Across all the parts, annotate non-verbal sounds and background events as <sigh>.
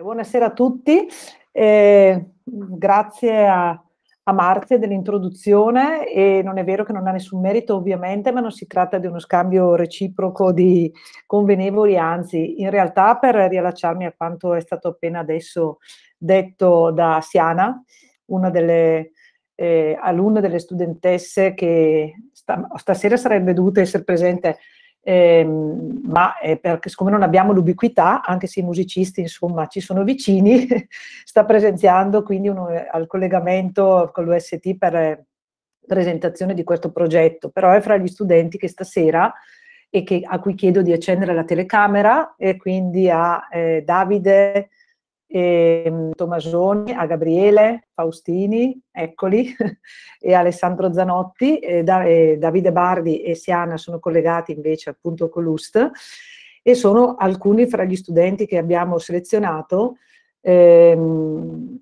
Buonasera a tutti, eh, grazie a, a Marzia dell'introduzione e non è vero che non ha nessun merito ovviamente, ma non si tratta di uno scambio reciproco di convenevoli, anzi in realtà per riallacciarmi a quanto è stato appena adesso detto da Siana, una delle eh, alunne, delle studentesse che sta, stasera sarebbe dovuta essere presente Ehm, ma eh, perché siccome non abbiamo l'ubiquità, anche se i musicisti insomma ci sono vicini, <laughs> sta presenziando quindi uno, al collegamento con l'UST per eh, presentazione di questo progetto, però è fra gli studenti che stasera e che, a cui chiedo di accendere la telecamera e quindi a eh, Davide, e, ehm, Tommasoni, a Gabriele, Faustini, eccoli, <laughs> e Alessandro Zanotti, e da, e Davide Bardi e Siana sono collegati invece appunto con l'UST e sono alcuni fra gli studenti che abbiamo selezionato ehm,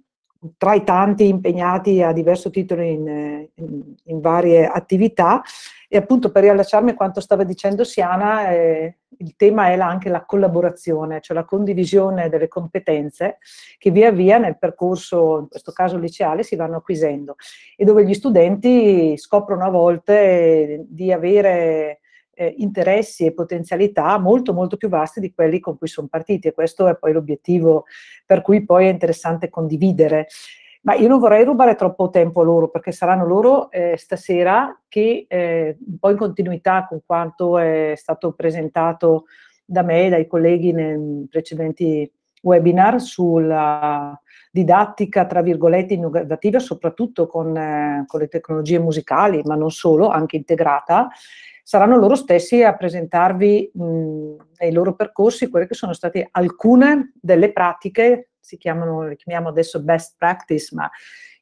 tra i tanti impegnati a diverso titolo in, eh, in, in varie attività e appunto per riallacciarmi a quanto stava dicendo Siana, eh, il tema è anche la collaborazione, cioè la condivisione delle competenze che via via nel percorso, in questo caso liceale, si vanno acquisendo e dove gli studenti scoprono a volte di avere eh, interessi e potenzialità molto molto più vasti di quelli con cui sono partiti e questo è poi l'obiettivo per cui poi è interessante condividere. Ma io non vorrei rubare troppo tempo a loro perché saranno loro eh, stasera che eh, un po' in continuità con quanto è stato presentato da me e dai colleghi nei precedenti webinar sulla didattica, tra virgolette, innovativa, soprattutto con, eh, con, le tecnologie musicali, ma non solo, anche integrata, saranno loro stessi a presentarvi mh, nei loro percorsi quelle che sono state alcune delle pratiche, si chiamano, le chiamiamo adesso best practice, ma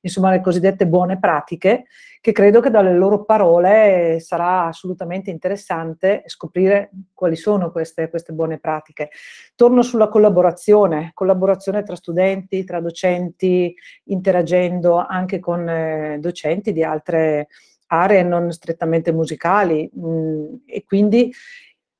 insomma le cosiddette buone pratiche, che credo che dalle loro parole sarà assolutamente interessante scoprire quali sono queste, queste buone pratiche. Torno sulla collaborazione, collaborazione tra studenti, tra docenti, interagendo anche con eh, docenti di altre università aree non strettamente musicali mh, mm, e quindi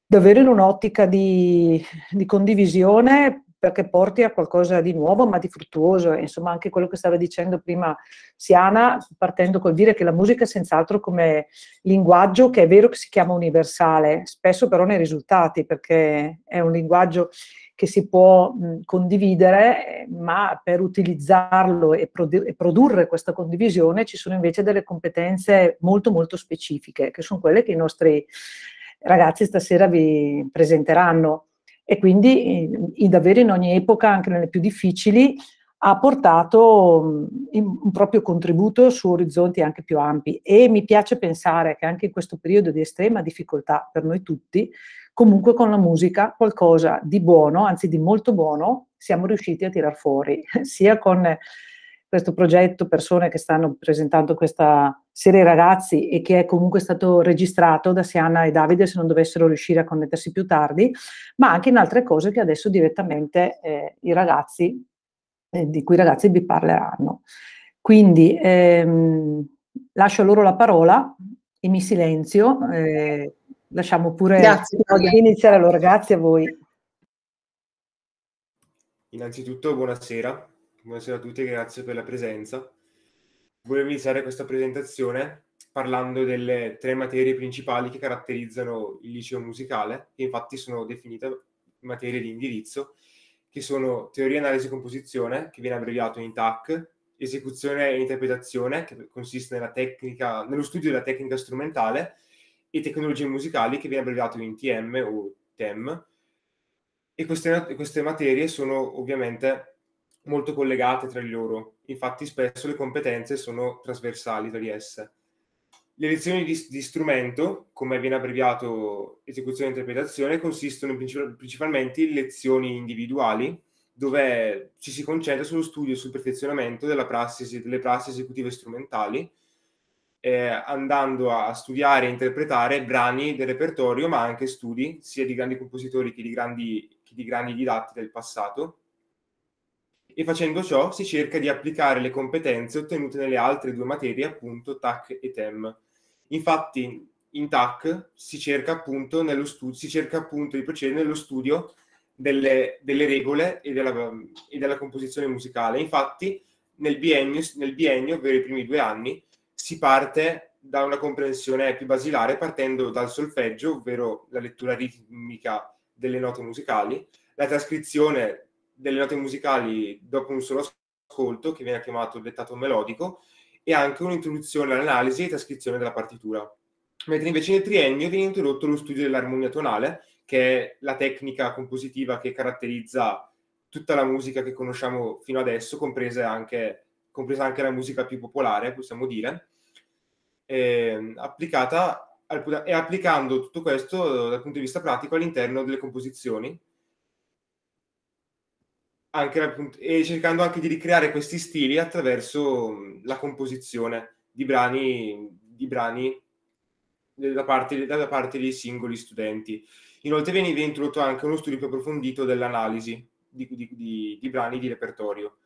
davvero in un'ottica di, di, condivisione perché porti a qualcosa di nuovo ma di fruttuoso, insomma anche quello che stava dicendo prima Siana, partendo col dire che la musica è senz'altro come linguaggio che è vero che si chiama universale, spesso però nei risultati perché è un linguaggio che si può mh, condividere, ma per utilizzarlo e, produ- e, produrre questa condivisione ci sono invece delle competenze molto molto specifiche, che sono quelle che i nostri ragazzi stasera vi presenteranno. E quindi in, in davvero in ogni epoca, anche nelle più difficili, ha portato un proprio contributo su orizzonti anche più ampi e mi piace pensare che anche in questo periodo di estrema difficoltà per noi tutti comunque con la musica qualcosa di buono, anzi di molto buono, siamo riusciti a tirar fuori, <laughs> sia con questo progetto, persone che stanno presentando questa serie ragazzi e che è comunque stato registrato da Siana e Davide se non dovessero riuscire a connettersi più tardi, ma anche in altre cose che adesso direttamente eh, i ragazzi, eh, di cui i ragazzi vi parleranno. Quindi ehm, lascio loro la parola e mi silenzio. Eh, lasciamo pure grazie, iniziare allora, grazie a voi. Innanzitutto buonasera, buonasera a tutti e grazie per la presenza. Volevo iniziare questa presentazione parlando delle tre materie principali che caratterizzano il liceo musicale, che infatti sono definite materie di indirizzo, che sono teoria, analisi e composizione, che viene abbreviato in TAC, esecuzione e interpretazione, che consiste tecnica, nello studio della tecnica strumentale, e tecnologie musicali che viene abbreviato in TM o TEM e queste, queste materie sono ovviamente molto collegate tra loro, infatti spesso le competenze sono trasversali tra di esse. Le lezioni di, di strumento, come viene abbreviato esecuzione e interpretazione, consistono princip- principalmente in lezioni individuali, dove ci si concentra sullo studio e sul perfezionamento prassi, delle prassi esecutive strumentali, eh, andando a studiare e interpretare brani del repertorio, ma anche studi sia di grandi compositori che di grandi, che di grandi didatti del passato. E facendo ciò si cerca di applicare le competenze ottenute nelle altre due materie, appunto TAC e TEM. Infatti, in TAC si cerca appunto, nello studio, si cerca appunto di procedere nello studio delle, delle regole e della, e della composizione musicale. Infatti, nel biennio, nel biennio, ovvero i primi due anni, si parte da una comprensione più basilare partendo dal solfeggio, ovvero la lettura ritmica delle note musicali, la trascrizione delle note musicali dopo un solo ascolto, che viene chiamato dettato melodico, e anche un'introduzione all'analisi e trascrizione della partitura. Mentre invece nel triennio viene introdotto lo studio dell'armonia tonale, che è la tecnica compositiva che caratterizza tutta la musica che conosciamo fino adesso, compresa anche, compresa anche la musica più popolare, possiamo dire, eh, applicata al, e applicando tutto questo eh, dal punto di vista pratico all'interno delle composizioni anche, e cercando anche di ricreare questi stili attraverso mm, la composizione di brani, di brani da parte, da parte, dei singoli studenti. Inoltre viene introdotto anche uno studio più approfondito dell'analisi di, di, di, di brani di repertorio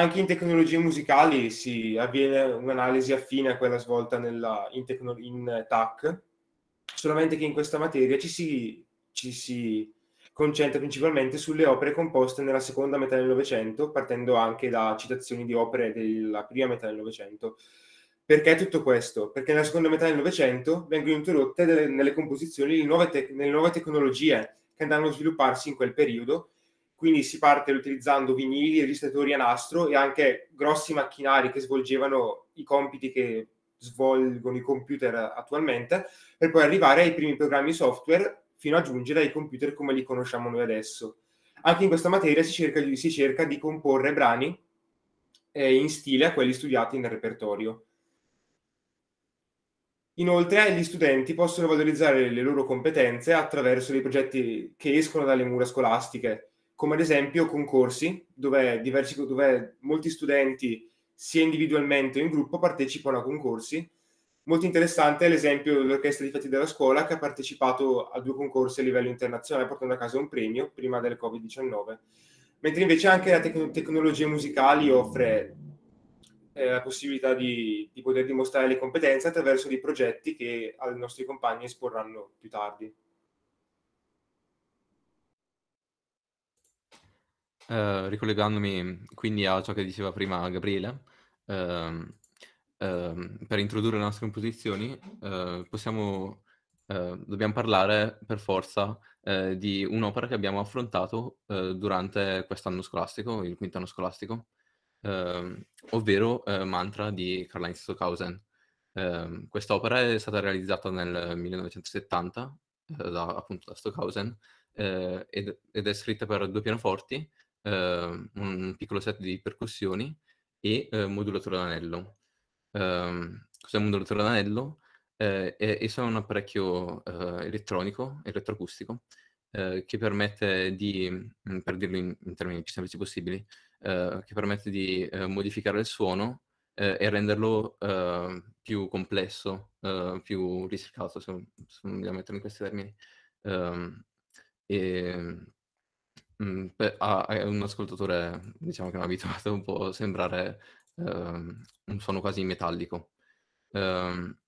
anche in tecnologie musicali si avviene un'analisi affine a quella svolta nella, in, tecno, in TAC, solamente che in questa materia ci si, ci si concentra principalmente sulle opere composte nella seconda metà del Novecento, partendo anche da citazioni di opere della prima metà del Novecento. Perché tutto questo? Perché nella seconda metà del Novecento vengono introdotte delle, nelle composizioni le nuove, te- le nuove tecnologie che andranno a svilupparsi in quel periodo quindi si parte utilizzando vinili, registratori a nastro e anche grossi macchinari che svolgevano i compiti che svolgono i computer attualmente, per poi arrivare ai primi programmi software fino a giungere ai computer come li conosciamo noi adesso. Anche in questa materia si cerca, si cerca di comporre brani eh, in stile a quelli studiati nel repertorio. Inoltre gli studenti possono valorizzare le loro competenze attraverso dei progetti che escono dalle mura scolastiche, come ad esempio concorsi dove, diversi, dove molti studenti sia individualmente o in gruppo partecipano a concorsi. Molto interessante è l'esempio dell'Orchestra di Fatti della Scuola che ha partecipato a due concorsi a livello internazionale portando a casa un premio prima del Covid-19. Mentre invece anche la tec- tecnologia musicale offre eh, la possibilità di, di poter dimostrare le competenze attraverso dei progetti che ai nostri compagni esporranno più tardi. Eh, ricollegandomi quindi a ciò che diceva prima Gabriele, ehm, ehm, per introdurre le nostre composizioni, ehm, possiamo, ehm, dobbiamo parlare per forza, ehm, di un'opera che abbiamo affrontato, ehm, durante quest'anno scolastico, il quinto anno scolastico, ehm, ovvero, ehm, Mantra di Karl-Heinz Stockhausen. Ehm, quest'opera è stata realizzata nel 1970, eh, da, appunto da Stockhausen, eh, ed, ed è scritta per due pianoforti, eh, un piccolo set di percussioni e eh, modulatore d'anello. Eh, cos'è un modulatore d'anello? Eh, è, è un apparecchio eh, elettronico, elettroacustico, eh, che permette di, mm, per dirlo in, in termini più semplici possibili, eh, che permette di modificare il suono e renderlo più complesso, più ricercato, se, se vogliamo metterlo in questi termini. E, ehm, ehm, Mhmm, beh, a a un ascoltatore, diciamo che è abituato un po' a sembrare, ehm, un suono quasi metallico. Ehm,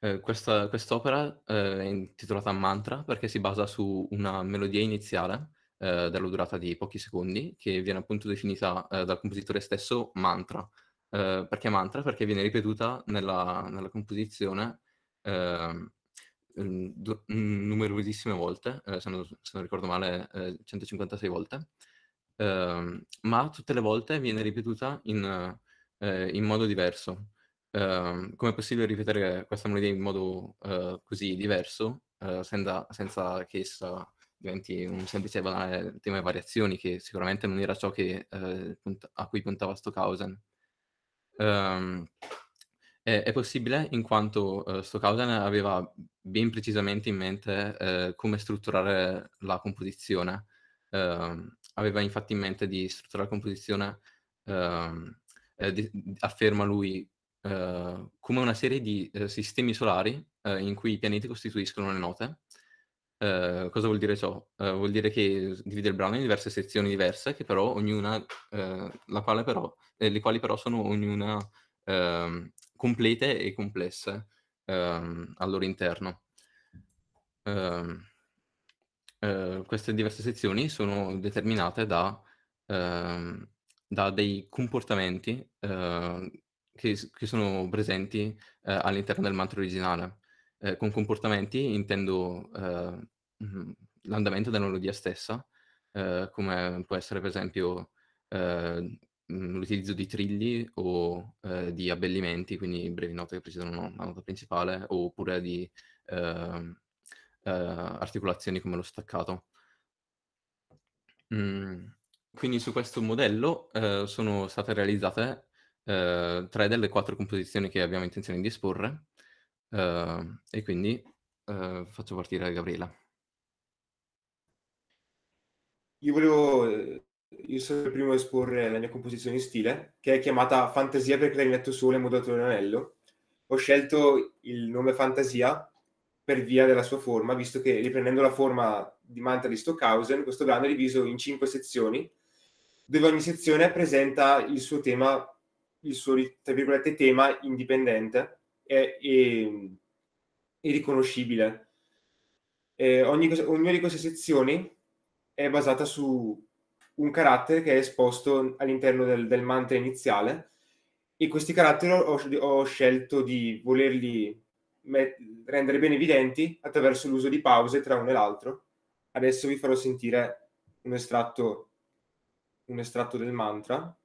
eh, questa quest'opera, ehm, è intitolata Mantra perché si basa su una melodia iniziale, ehm, della durata di pochi secondi, che viene appunto definita, ehm, dal compositore stesso mantra. Ehm, perché mantra? Perché viene ripetuta nella nella composizione, ehm Ehm, mm, numerosissime volte, eh, se, non, se, non, ricordo male eh, 156 volte, eh, ma tutte le volte viene ripetuta in, eh, in modo diverso. Ehm, come è possibile ripetere questa melodia in modo eh, così diverso eh, senza, senza, che essa diventi un semplice banale tema di variazioni, che sicuramente non era ciò che, a cui puntava Stockhausen? Ehm, è, eh, è possibile in quanto eh, Stockhausen aveva ben precisamente in mente eh, come strutturare la composizione. Eh, aveva infatti in mente di strutturare la composizione, ehm, di, afferma lui, eh, come una serie di eh, sistemi solari in cui i pianeti costituiscono le note. Uh, cosa vuol dire ciò? Uh, vuol dire che divide il brano in diverse sezioni diverse, ognuna, uh, quale però, eh, le quali però sono ognuna ehm, complete e complesse ehm, al loro interno. Eh, eh, queste diverse sezioni sono determinate da, ehm, da dei comportamenti eh, che, che, sono presenti eh, all'interno del mantra originale. Eh, con comportamenti intendo ehm, l'andamento della melodia stessa, eh, come può essere per esempio Mhmm, l'utilizzo di trilli o, ehm, di abbellimenti, quindi brevi note che precedono la nota principale, oppure di, ehm, ehm, articolazioni come lo staccato. Mhmm, quindi su questo modello, ehm, sono state realizzate, ehm, 3 delle quattro composizioni che abbiamo intenzione di esporre, ehm, e quindi, ehm, faccio partire Gabriela. Io volevo, ehm, io sono il primo a esporre la mia composizione in stile, che è chiamata Fantasia per clarinetto solo e modulatore in anello. Ho scelto il nome Fantasia per via della sua forma, visto che riprendendo la forma di Manta di Stockhausen, questo brano è diviso in cinque sezioni, dove ogni sezione presenta il suo tema, il suo, tra virgolette, tema indipendente e, e, e riconoscibile. E ogni, ognuna di queste sezioni è basata su un carattere che è esposto all'interno del, del mantra iniziale e questi caratteri ho, ho scelto di volerli met- rendere ben evidenti attraverso l'uso di pause tra uno e l'altro. Adesso vi farò sentire un estratto, un estratto del mantra.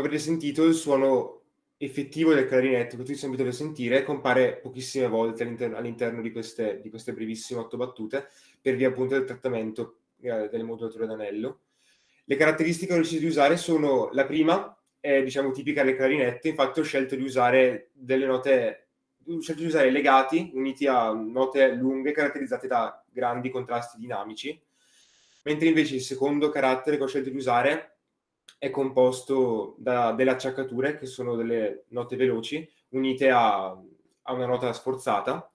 come avrete sentito, il suono effettivo del clarinetto che tutti sono abituati sentire compare pochissime volte all'interno, all'interno di, queste, di, queste, brevissime otto battute per via appunto del trattamento eh, del modulatore d'anello. Le caratteristiche che ho deciso di usare sono la prima, è diciamo tipica del clarinetto, infatti ho scelto di usare delle note, ho scelto di usare legati uniti a note lunghe caratterizzate da grandi contrasti dinamici, mentre invece il secondo carattere che ho scelto di usare è composto da delle acciaccature che sono delle note veloci unite a, a una nota sforzata.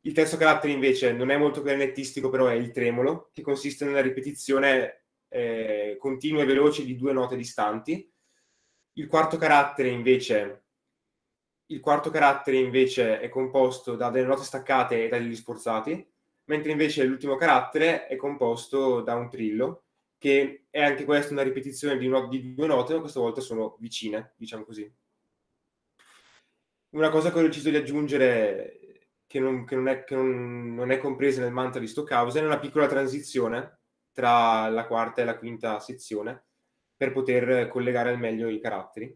Il terzo carattere invece non è molto clarinettistico, però è il tremolo, che consiste nella ripetizione eh, continua e veloce di due note distanti. Il quarto carattere invece il quarto carattere invece è composto da delle note staccate e dagli sforzati, mentre invece l'ultimo carattere è composto da un trillo, che è anche questa una ripetizione di, no- di due note, ma questa volta sono vicine, diciamo così. Una cosa che ho deciso di aggiungere che non, che non, è, che non, non è compresa nel mantra di Stockhausen è una piccola transizione tra la quarta e la quinta sezione per poter collegare al meglio i caratteri.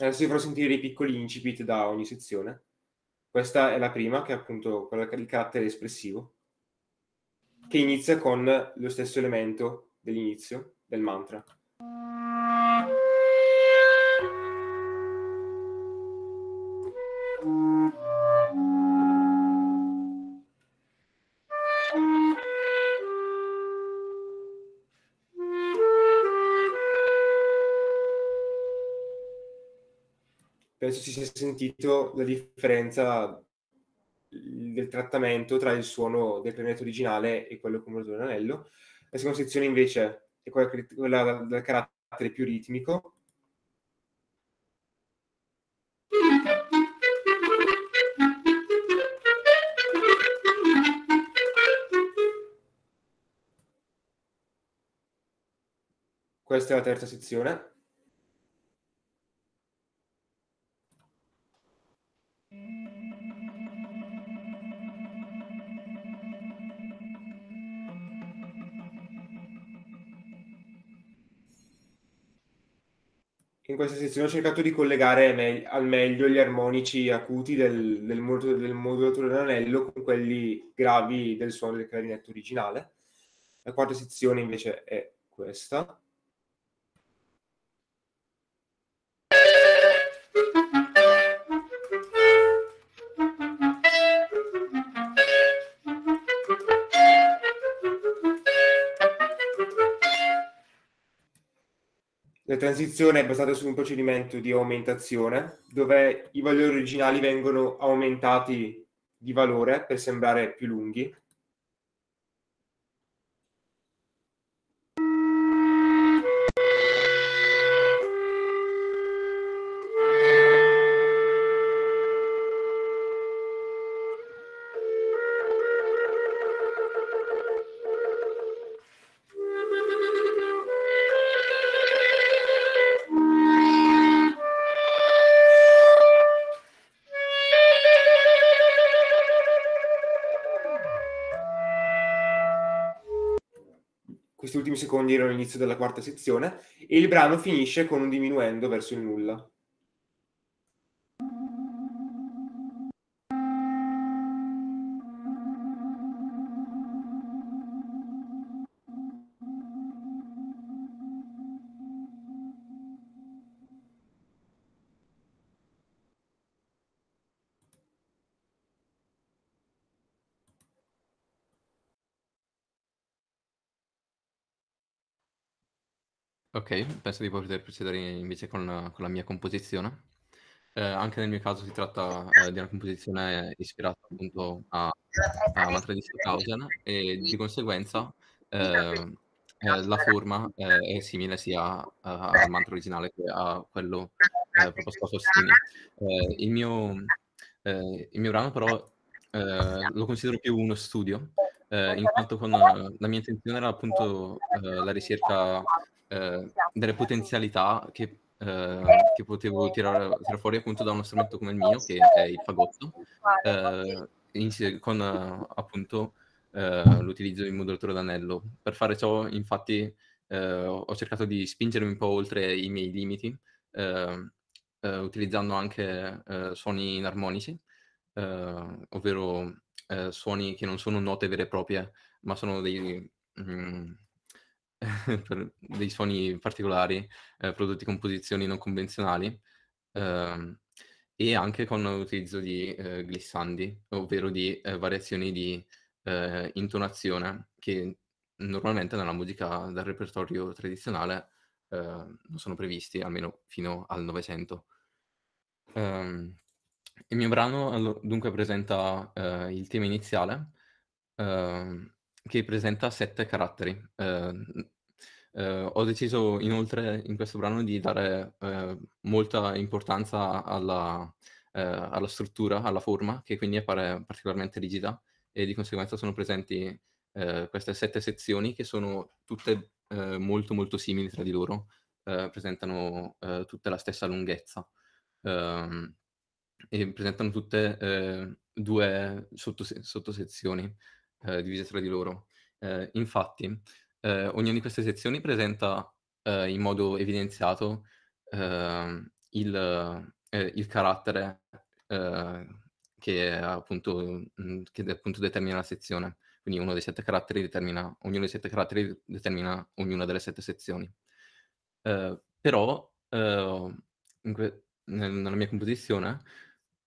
Adesso vi farò sentire i piccoli incipit da ogni sezione. Questa è la prima, che è appunto quella del carattere espressivo, che inizia con lo stesso elemento dell'inizio del mantra. penso si sia sentito la differenza del trattamento tra il suono del clarinetto originale e quello con l'anello. La seconda sezione invece è quella, quella del carattere più ritmico, Questa è la terza sezione. questa sezione ho cercato di collegare me- al meglio gli armonici acuti del, del, mod- del modulatore d'anello con quelli gravi del suono del clarinetto originale. La quarta sezione invece è questa. La transizione è basata su un procedimento di aumentazione dove i valori originali vengono aumentati di valore per sembrare più lunghi secondi erano l'inizio della quarta sezione e il brano finisce con un diminuendo verso il nulla. ok, penso di poter procedere invece con, con la mia composizione. Eh, anche nel mio caso si tratta eh, di una composizione ispirata appunto a, a Matra di Stockhausen e di conseguenza ehm, eh, la forma eh, è simile sia eh, al mantra originale che a quello eh, proposto a Sostini. il, mio, il mio brano però lo considero più uno studio eh, in quanto con, la mia intenzione era appunto eh, la ricerca eh, esatto, delle potenzialità che, eh, eh che potevo tirare, tirare, fuori appunto da uno strumento come il mio, che è il fagotto, eh, in, con appunto eh, l'utilizzo di modulatore d'anello. Per fare ciò, infatti, ho cercato di spingermi un po' oltre i miei limiti, ehm, utilizzando anche suoni inarmonici, ovvero suoni che non sono note vere e proprie, ma sono dei... Mm, <laughs> per dei suoni particolari, eh, prodotti composizioni non convenzionali, ehm, e anche con l'utilizzo di eh, glissandi, ovvero di eh, variazioni di eh, intonazione che normalmente nella musica dal repertorio tradizionale ehm, non sono previsti, almeno fino al Novecento. Um, il mio brano dunque presenta eh, il tema iniziale, ehm, che presenta sette caratteri. Eh, eh, ho deciso inoltre in questo brano di dare eh, molta importanza alla, ehm, alla, struttura, alla forma, che quindi appare particolarmente rigida e di conseguenza sono presenti ehm, queste sette sezioni che sono tutte ehm, molto molto simili tra di loro, presentano tutte la stessa lunghezza e presentano tutte due sottos- sottosezioni eh, divise tra di loro. Eh, infatti, eh, ognuna di queste sezioni presenta eh, in modo evidenziato ehm, il, eh, il, carattere eh, che, appunto, mm, che appunto determina la sezione. Quindi uno dei sette caratteri determina, ognuno dei sette caratteri determina ognuna delle sette sezioni. però, que- nella mia composizione,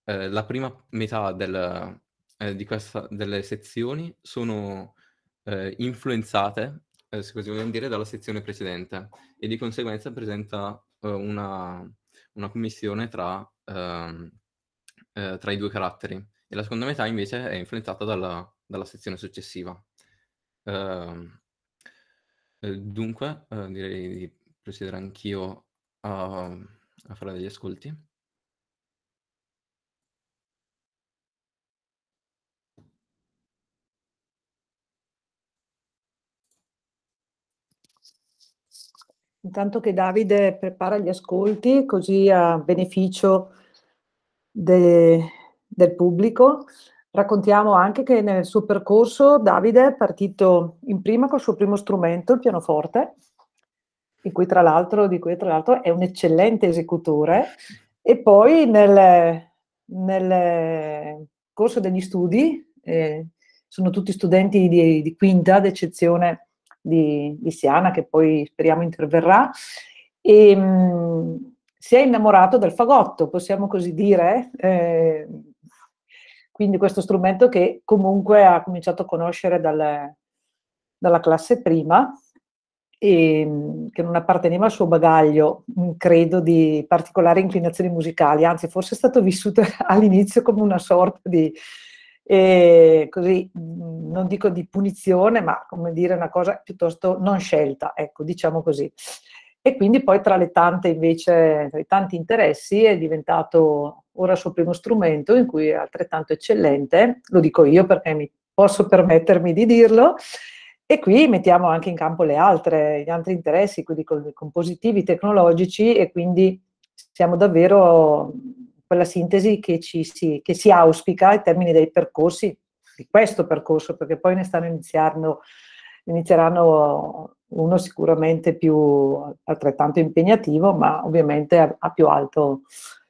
la prima metà del, eh, di questa, delle sezioni sono eh, influenzate, eh, se così vogliamo dire, dalla sezione precedente e di conseguenza presenta eh, una, una, commissione tra, ehm, eh, tra, i due caratteri e la seconda metà invece è influenzata dalla, dalla sezione successiva. Ehm, eh, dunque, direi di procedere anch'io a, a fare degli ascolti. Intanto che Davide prepara gli ascolti, così a beneficio de, del pubblico, raccontiamo anche che nel suo percorso Davide è partito in prima col suo primo strumento, il pianoforte, di cui tra l'altro, è un eccellente esecutore, e poi nel, nel corso degli studi, eh, sono tutti studenti di, di quinta, ad eccezione di, di Siana, che poi speriamo interverrà, e, ehm, mh, si è innamorato del fagotto, possiamo così dire, eh, quindi questo strumento che comunque ha cominciato a conoscere dal, dalla classe prima, e, ehm, che non apparteneva al suo bagaglio, mm, credo, di particolari inclinazioni musicali, anzi forse è stato vissuto <laughs> all'inizio come una sorta di, e così, mhmm, non dico di punizione, ma come dire una cosa piuttosto non scelta, ecco, diciamo così. E quindi poi tra le tante invece, tra i tanti interessi è diventato ora il suo primo strumento in cui è altrettanto eccellente, lo dico io perché mi posso permettermi di dirlo, e qui mettiamo anche in campo altre, gli altri interessi, quindi compositivi tecnologici e quindi siamo davvero quella sintesi che, ci, si, che si auspica ai termini dei percorsi, di questo percorso, perché poi ne stanno iniziando, inizieranno uno sicuramente più altrettanto impegnativo, ma ovviamente a, a più alto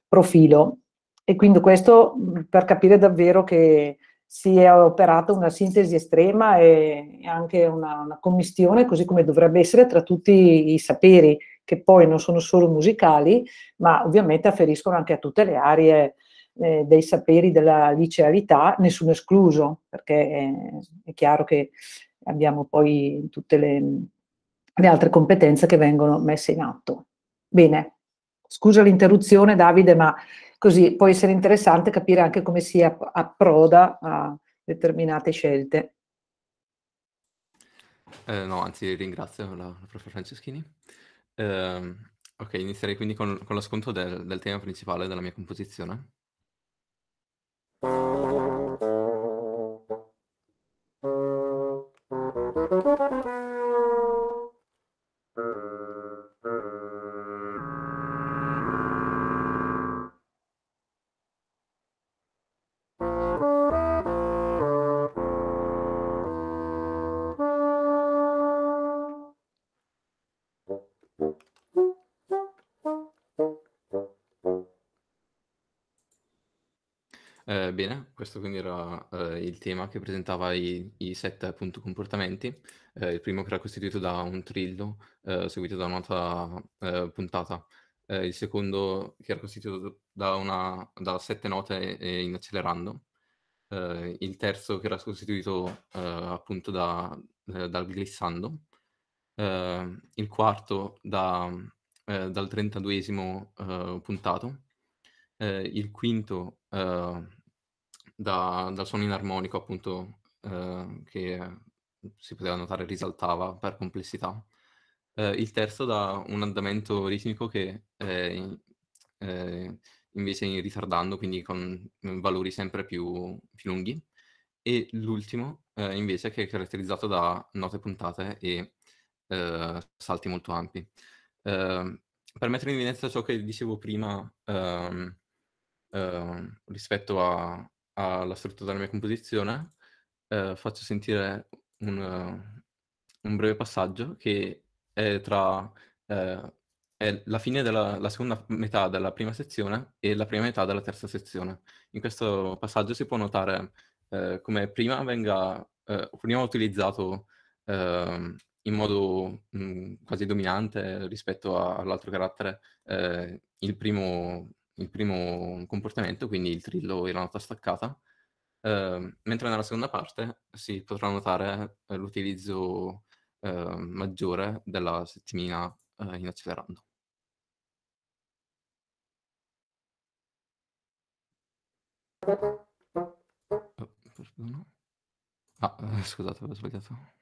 profilo. E quindi questo per capire davvero che si è operata una sintesi estrema e anche una, una commistione, così come dovrebbe essere, tra tutti i saperi che poi non sono solo musicali, ma ovviamente afferiscono anche a tutte le aree eh, dei saperi della licealità, nessuno escluso, perché è, eh, è chiaro che abbiamo poi tutte le, le altre competenze che vengono messe in atto. Bene, Scusa l'interruzione Davide, ma così può essere interessante capire anche come si approda a determinate scelte. Eh, no, anzi ringrazio la, la prof. Franceschini. Eh, ok, inizierei quindi con, con sconto del, del tema principale della mia composizione. Questo quindi era eh, il tema che presentava i, i sette appunto, comportamenti, eh, il primo che era costituito da un trillo eh, seguito da una eh, puntata, eh, il secondo che era costituito da, una, da sette note in accelerando, eh, il terzo che era costituito appunto da, dal glissando, il quarto da, dal trentaduesimo puntato, il quinto da, dal suono inarmonico, appunto, eh, che eh, si poteva notare risaltava per complessità. Eh, il terzo da un andamento ritmico che eh, eh invece ritardando, quindi con mm, valori sempre più, più lunghi. E l'ultimo eh, invece che è caratterizzato da note puntate e salti molto ampi. Ehm, per mettere in evidenza ciò che dicevo prima ehm, ehm, rispetto a, alla struttura della mia composizione, ehm, faccio sentire un eh, un breve passaggio che è tra ehm, è la fine della la seconda metà della prima sezione e la prima metà della terza sezione. In questo passaggio si può notare ehm, come prima venga ehm, prima utilizzato ehm, in modo mh, mm, quasi dominante rispetto all'altro carattere eh, il primo il primo comportamento, quindi il trillo e la nota staccata, eh, mentre nella seconda parte si potrà notare eh, l'utilizzo eh, maggiore della settimina eh, in accelerando. Oh, ah, eh, scusate, avevo sbagliato.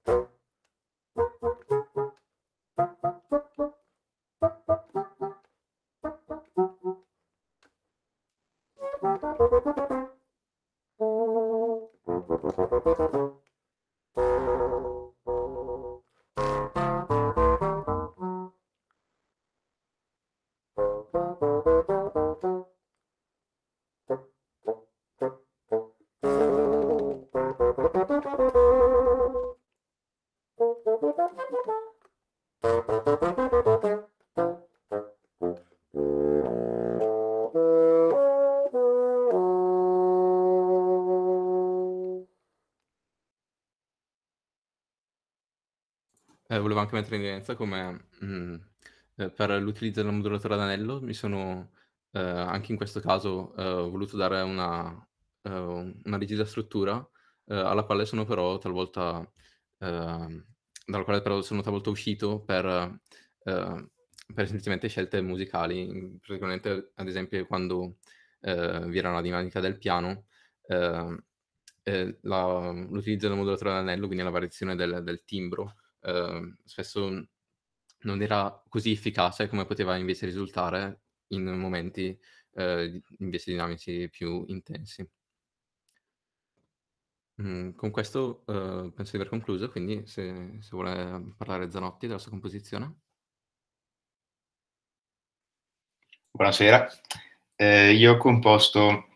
anche mettere in evidenza come mh, mm, eh, per l'utilizzo della modulatore ad anello mi sono eh, anche in questo caso eh, voluto dare una, eh, una rigida struttura alla quale sono però talvolta ehm, dalla quale però sono talvolta uscito per, per semplicemente scelte musicali, praticamente ad esempio quando vi era la dinamica del piano. La, l'utilizzo del modulatore d'anello, quindi la variazione del, del timbro, Ehm, spesso non era così efficace come poteva invece risultare in momenti eh, invece dinamici più intensi. Mm, con questo eh, penso di aver concluso, quindi se, se vuole parlare Zanotti della sua composizione. Buonasera, eh, io ho composto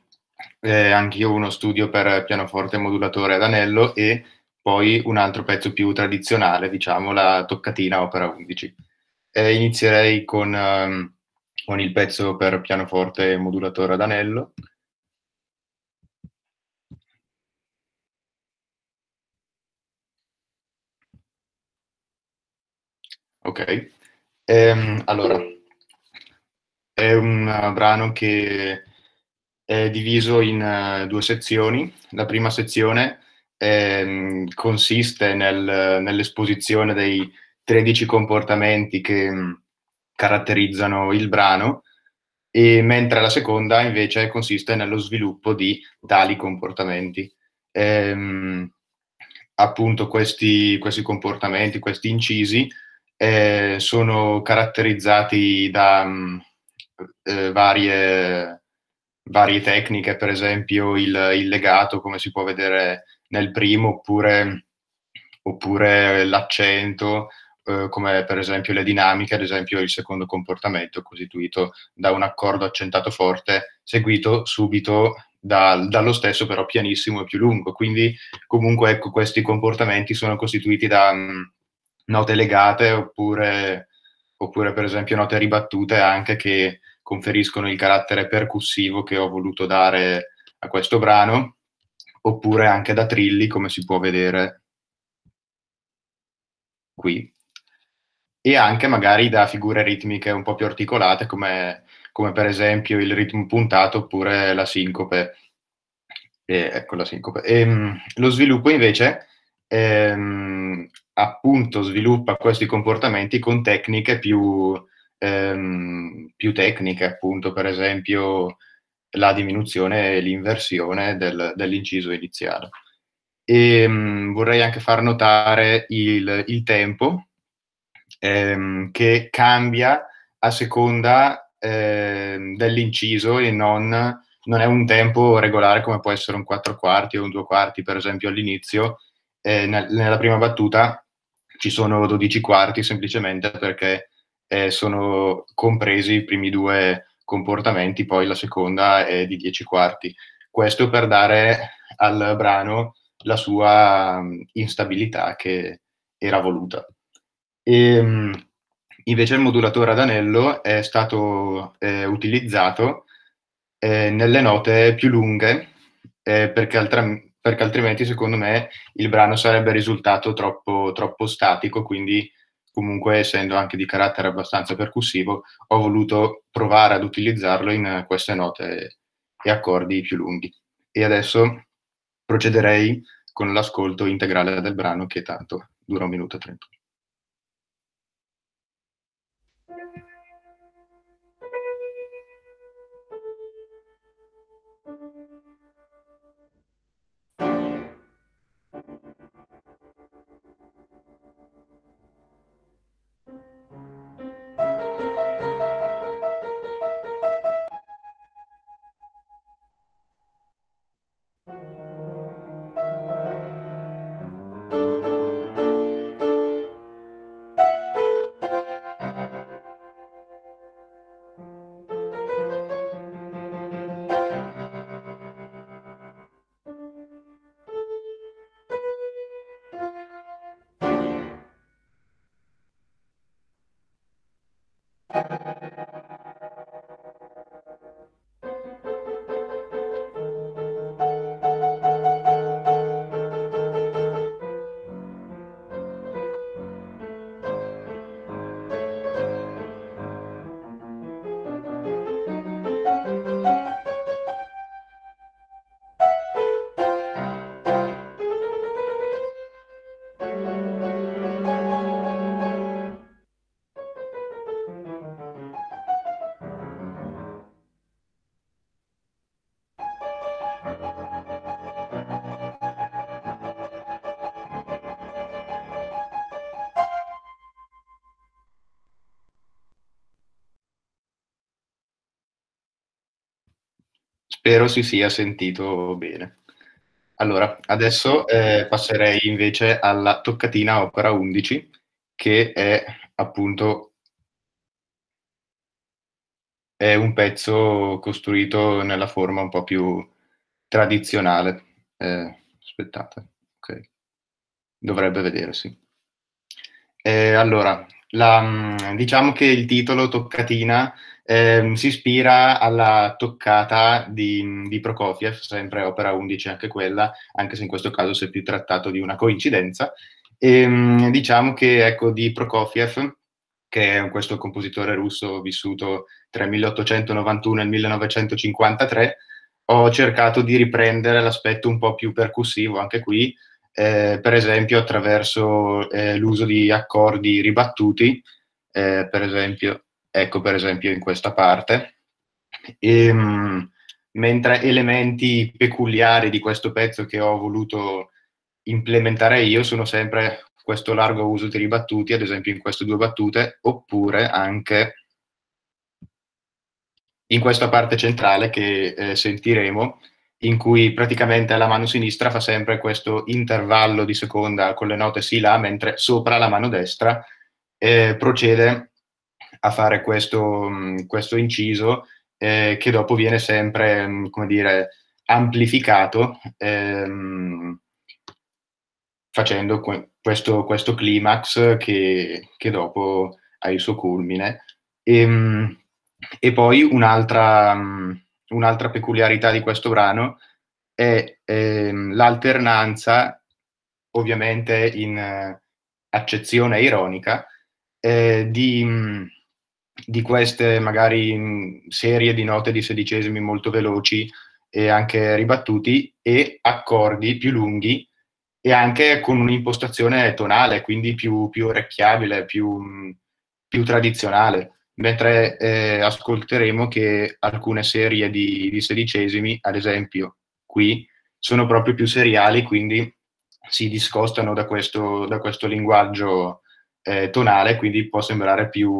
eh, io uno studio per pianoforte modulatore ad anello e poi un altro pezzo più tradizionale, diciamo la toccatina opera 11. E inizierei con, um, con il pezzo per pianoforte e modulatore ad anello. Ok, ehm, allora, è un brano che è diviso in uh, due sezioni. La prima sezione è ehm, consiste nel, nell'esposizione dei 13 comportamenti che mm, caratterizzano il brano, e mentre la seconda invece consiste nello sviluppo di tali comportamenti. Ehm, appunto questi, questi, comportamenti, questi incisi, eh, sono caratterizzati da mh, mm, eh, varie, varie, tecniche, per esempio il, il, legato, come si può vedere nel primo oppure, oppure l'accento, eh, come per esempio le dinamiche, ad esempio il secondo comportamento costituito da un accordo accentato forte seguito subito da, dallo stesso però pianissimo e più lungo. Quindi comunque ecco, questi comportamenti sono costituiti da mh, mm, note legate oppure, oppure per esempio note ribattute anche che conferiscono il carattere percussivo che ho voluto dare a questo brano oppure anche da trilli come si può vedere qui e anche magari da figure ritmiche un po' più articolate come, come per esempio il ritmo puntato oppure la sincope. E, ecco la sincope. E, ehm, lo sviluppo invece ehm, appunto sviluppa questi comportamenti con tecniche più, ehm, più tecniche appunto per esempio la diminuzione e l'inversione del, dell'inciso iniziale. E, mh, mm, vorrei anche far notare il, il tempo ehm, che cambia a seconda ehm, dell'inciso e non, non, è un tempo regolare come può essere un 4 quarti o un 2 quarti, per esempio all'inizio, eh, nel, nella prima battuta ci sono 12 quarti semplicemente perché eh, sono compresi i primi due comportamenti, poi la seconda è di 10 quarti. Questo per dare al brano la sua mm, instabilità che era voluta. E, ehm, invece il modulatore ad anello è stato eh, utilizzato eh, nelle note più lunghe eh, perché, altri, perché, altrimenti secondo me il brano sarebbe risultato troppo, troppo statico, quindi comunque essendo anche di carattere abbastanza percussivo, ho voluto provare ad utilizzarlo in queste note e accordi più lunghi. E adesso procederei con l'ascolto integrale del brano che tanto dura un minuto e 31. Spero si sia sentito bene. Allora, adesso eh, passerei invece alla toccatina opera 11, che è appunto è un pezzo costruito nella forma un po' più tradizionale. Eh, aspettate, ok. Dovrebbe vedersi. Eh, allora, la, mm, diciamo che il titolo Toccatina eh, si ispira alla toccata di, mm, di, Prokofiev, sempre opera 11 anche quella, anche se in questo caso si è più trattato di una coincidenza. E, ehm, diciamo che ecco, di Prokofiev, che è questo compositore russo vissuto tra il 1891 e il 1953, ho cercato di riprendere l'aspetto un po' più percussivo anche qui, eh, per esempio attraverso eh, l'uso di accordi ribattuti, eh, per esempio, ecco per esempio in questa parte. E, ehm, mh, mentre elementi peculiari di questo pezzo che ho voluto implementare io sono sempre questo largo uso di ribattuti, ad esempio in queste due battute, oppure anche in questa parte centrale che eh, sentiremo, in cui praticamente la mano sinistra fa sempre questo intervallo di seconda con le note si la, mentre sopra la mano destra eh, procede a fare questo, mm, questo inciso eh, che dopo viene sempre, mm, come dire, amplificato ehm, facendo que- questo, questo, climax che, che, dopo ha il suo culmine. E, ehm, e poi un'altra mm, un'altra peculiarità di questo brano è ehm, l'alternanza, ovviamente in eh, accezione ironica, eh, di, mm, di, queste magari mh, mm, serie di note di sedicesimi molto veloci e anche ribattuti e accordi più lunghi e anche con un'impostazione tonale, quindi più, più orecchiabile, più, mm, più tradizionale mentre eh, ascolteremo che alcune serie di, di, sedicesimi, ad esempio qui, sono proprio più seriali, quindi si discostano da questo, da questo linguaggio eh, tonale, quindi può sembrare più,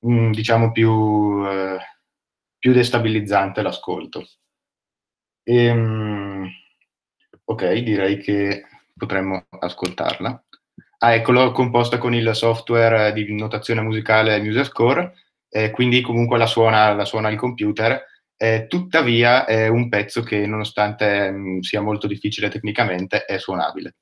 mh, mm, diciamo, più, eh, più destabilizzante l'ascolto. Ehm, ok, direi che potremmo ascoltarla. Ah, ecco, l'ho composta con il software eh, di notazione musicale MuseScore, eh, quindi comunque la suona, la suona il computer. Eh, tuttavia è un pezzo che, nonostante mh, mm, sia molto difficile tecnicamente, è suonabile.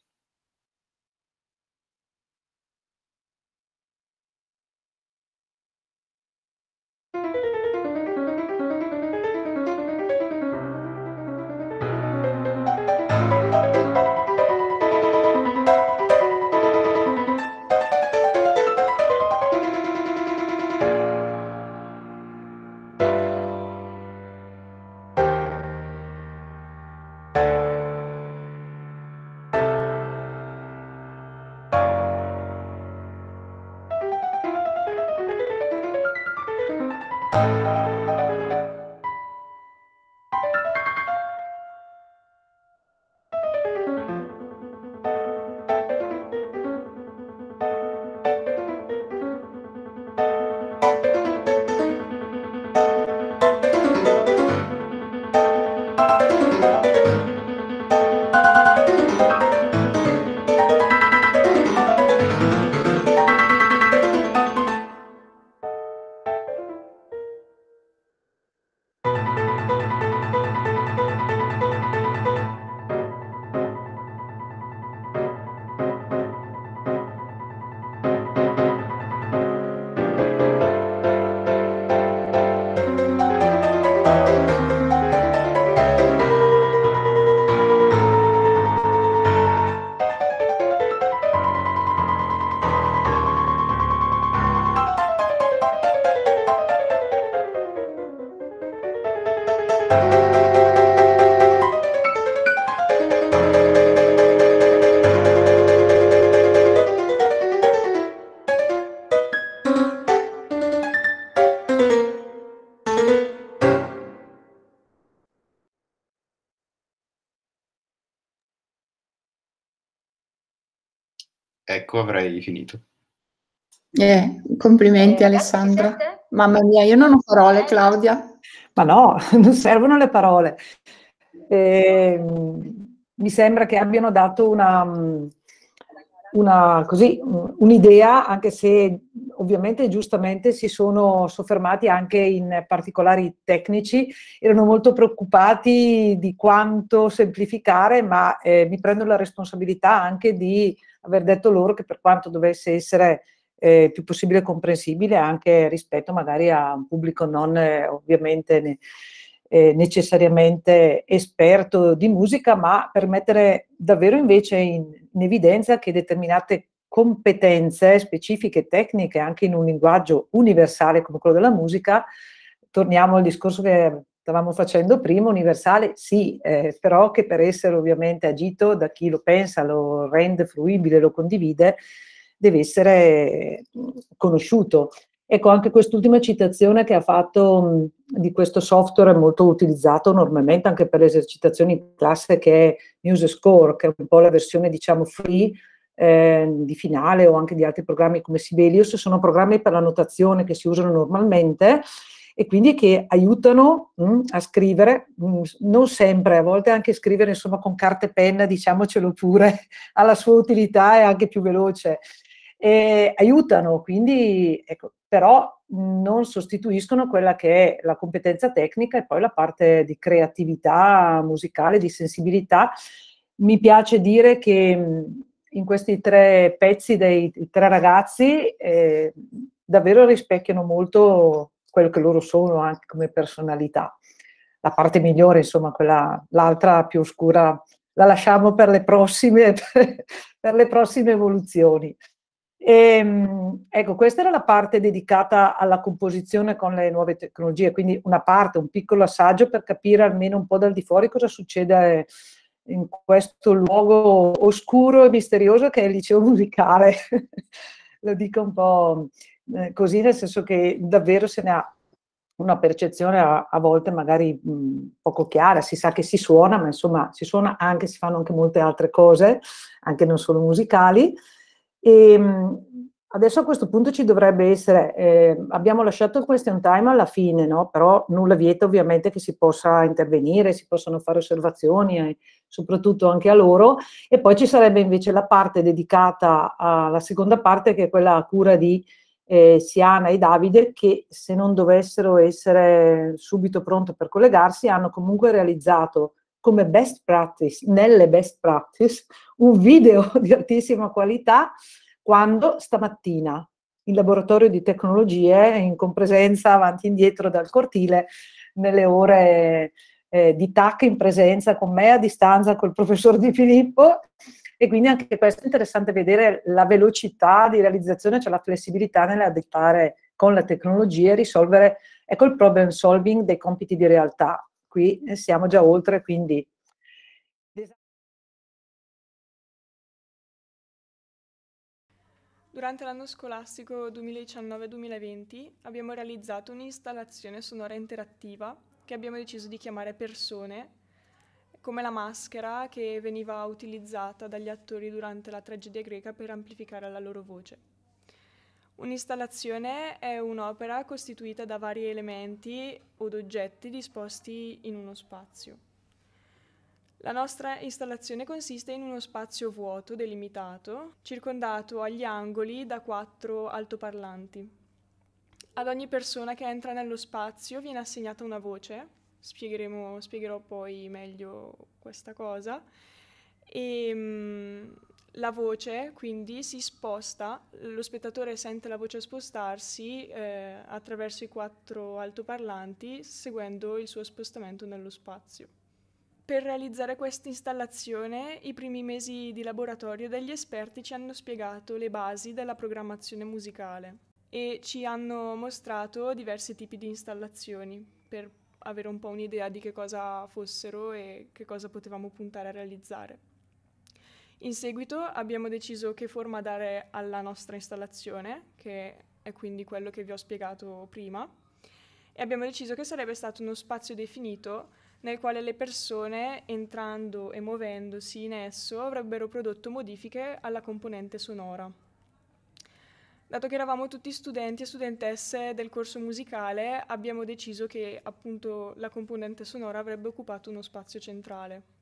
avevi finito. Eh, complimenti eh, Alessandra. Mamma mia, io non ho parole eh, Claudia. Ma no, <laughs> non servono le parole. Eh, mi sembra che abbiano dato una, mm, una, così, mm, un'idea, anche se ovviamente giustamente si sono soffermati anche in particolari tecnici, erano molto preoccupati di quanto semplificare, ma eh, mi prendo la responsabilità anche di aver detto loro che per quanto dovesse essere eh, più possibile comprensibile anche rispetto magari a un pubblico non eh, ovviamente ne, eh, necessariamente esperto di musica, ma per mettere davvero invece in, in evidenza che determinate competenze specifiche tecniche anche in un linguaggio universale come quello della musica, torniamo al discorso che stavamo facendo prima, universale sì, eh, però che per essere ovviamente agito da chi lo pensa, lo rende fruibile, lo condivide, deve essere conosciuto. Ecco, anche quest'ultima citazione che ha fatto mh, di questo software molto utilizzato normalmente anche per le esercitazioni in classe che è MuseScore, che è un po' la versione diciamo free eh, di Finale o anche di altri programmi come Sibelius, sono programmi per la notazione che si usano normalmente e quindi che aiutano mh, mm, a scrivere, mh, mm, non sempre, a volte anche scrivere insomma con carta e penna, diciamocelo pure, ha <laughs> la sua utilità e anche più veloce. E aiutano, quindi ecco, però mm, non sostituiscono quella che è la competenza tecnica e poi la parte di creatività musicale, di sensibilità. Mi piace dire che in questi tre pezzi dei tre ragazzi eh, davvero rispecchiano molto quello che loro sono anche come personalità. La parte migliore, insomma, quella, l'altra più oscura, la lasciamo per le prossime, per, <laughs> per le prossime evoluzioni. E, ehm, ecco, questa era la parte dedicata alla composizione con le nuove tecnologie, quindi una parte, un piccolo assaggio per capire almeno un po' dal di fuori cosa succede in questo luogo oscuro e misterioso che è il liceo musicale. <laughs> Lo dico un po' Eh, così nel senso che davvero se ne ha una percezione a, a volte magari mh, mm, poco chiara, si sa che si suona, ma insomma si suona anche, si fanno anche molte altre cose, anche non solo musicali. E, ehm, mh, adesso a questo punto ci dovrebbe essere, eh, abbiamo lasciato il question time alla fine, no? però nulla vieta ovviamente che si possa intervenire, si possano fare osservazioni, eh, soprattutto anche a loro, e poi ci sarebbe invece la parte dedicata alla seconda parte che è quella a cura di eh, Siana e Davide che se non dovessero essere subito pronte per collegarsi hanno comunque realizzato come best practice, nelle best practice, un video <laughs> di altissima qualità quando stamattina in laboratorio di tecnologie, in compresenza avanti e indietro dal cortile, nelle ore eh, di TAC in presenza con me a distanza col professor Di Filippo, e quindi anche questo è interessante vedere la velocità di realizzazione, cioè la flessibilità nell'adattare con la tecnologia e risolvere, ecco il problem solving dei compiti di realtà. Qui eh, siamo già oltre, quindi Durante l'anno scolastico 2019-2020 abbiamo realizzato un'installazione sonora interattiva che abbiamo deciso di chiamare Persone come la maschera che veniva utilizzata dagli attori durante la tragedia greca per amplificare la loro voce. Un'installazione è un'opera costituita da vari elementi od oggetti disposti in uno spazio. La nostra installazione consiste in uno spazio vuoto delimitato, circondato agli angoli da quattro altoparlanti. Ad ogni persona che entra nello spazio viene assegnata una voce spiegherò poi meglio questa cosa. E, ehm, mh, la voce quindi si sposta, lo spettatore sente la voce spostarsi eh, attraverso i quattro altoparlanti seguendo il suo spostamento nello spazio. Per realizzare questa installazione, i primi mesi di laboratorio degli esperti ci hanno spiegato le basi della programmazione musicale e ci hanno mostrato diversi tipi di installazioni per avere un po' un'idea di che cosa fossero e che cosa potevamo puntare a realizzare. In seguito abbiamo deciso che forma dare alla nostra installazione, che è quindi quello che vi ho spiegato prima, e abbiamo deciso che sarebbe stato uno spazio definito nel quale le persone, entrando e muovendosi in esso, avrebbero prodotto modifiche alla componente sonora dato che eravamo tutti studenti e studentesse del corso musicale, abbiamo deciso che appunto la componente sonora avrebbe occupato uno spazio centrale.